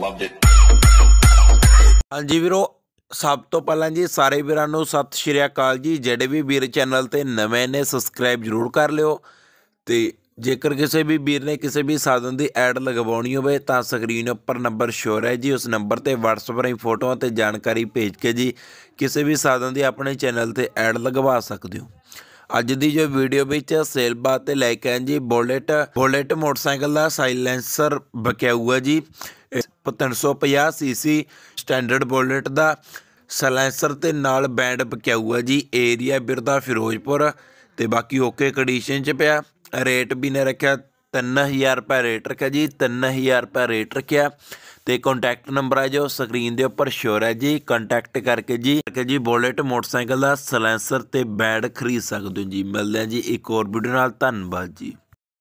loved it ਹਾਂਜੀ ਵੀਰੋ ਸਭ ਤੋਂ ਪਹਿਲਾਂ ਜੀ ਸਾਰੇ ਵੀਰਾਂ ਨੂੰ ਸਤਿ ਸ਼੍ਰੀ ਅਕਾਲ ਜੀ ਜਿਹੜੇ ਵੀ ਵੀਰ ਚੈਨਲ ਤੇ ਨਵੇਂ ਨੇ ਸਬਸਕ੍ਰਾਈਬ ਜ਼ਰੂਰ ਕਰ ਲਿਓ ਤੇ ਜੇਕਰ ਕਿਸੇ ਵੀ ਵੀਰ ਨੇ ਕਿਸੇ ਵੀ ਸਾਧਨ ਦੀ ਐਡ ਲਗਵਾਉਣੀ ਹੋਵੇ ਤਾਂ ਸਕਰੀਨ ਉੱਪਰ ਨੰਬਰ ਸ਼ੋਅ ਰਿਹਾ ਜੀ ਉਸ ਨੰਬਰ ਤੇ WhatsApp ਰਾਹੀਂ ਫੋਟੋਆਂ ਤੇ ਜਾਣਕਾਰੀ ਭੇਜ ਕੇ ਜੀ ਕਿਸੇ ਵੀ ਸਾਧਨ ਦੀ ਆਪਣੇ ਚੈਨਲ ਤੇ ਐਡ ਲਗਵਾ ਸਕਦੇ ਹੋ ਅੱਜ ਦੀ ਜੋ ਵੀਡੀਓ ਵਿੱਚ ਸੇਲ ਬਾਤ ਤੇ ਲੈ ਕੇ ਆਂ ਜੀ ਬੁਲੇਟ ਬੁਲੇਟ ਮੋਟਰਸਾਈਕਲ ਦਾ ਸਾਇਲੈਂਸਰ ਬਕਿਆ ਹੋਇਆ ਜੀ 350 ਸੀਸੀ ਸਟੈਂਡਰਡ ਬੁਲੇਟ ਦਾ ਸਾਇਲੈਂਸਰ ਤੇ ਨਾਲ ਬੈਂਡ ਬਕਿਆ ਹੋਇਆ ਜੀ ਏਰੀਆ ਬਿਰਦਾ ਫਿਰੋਜ਼ਪੁਰ ਤੇ ਬਾਕੀ ਓਕੇ ਕੰਡੀਸ਼ਨ 'ਚ ਪਿਆ ਰੇਟ ਵੀ ਨੇ ਰੱਖਿਆ 3000 ਰੁਪਏ ਰੇਟ ਰੱਖਿਆ ਜੀ 3000 ਰੁਪਏ ਰੇਟ ਰੱਖਿਆ ਤੇ ਕੰਟੈਕਟ ਨੰਬਰ ਹੈ ਜੋ ਸਕਰੀਨ ਦੇ ਉੱਪਰ ਸ਼ੋਰ ਹੈ ਜੀ ਕੰਟੈਕਟ ਕਰਕੇ ਜੀ ਕਿ ਜੀ ਬੁਲੇਟ ਮੋਟਰਸਾਈਕਲ ਦਾ ਸਲੈਂਸਰ ਤੇ ਬੈਡ ਖਰੀਦ ਸਕਦੇ ਹੋ ਜੀ ਮਿਲਦੇ ਆ ਜੀ ਇੱਕ ਹੋਰ ਵੀਡੀਓ ਨਾਲ ਧੰਨਵਾਦ ਜੀ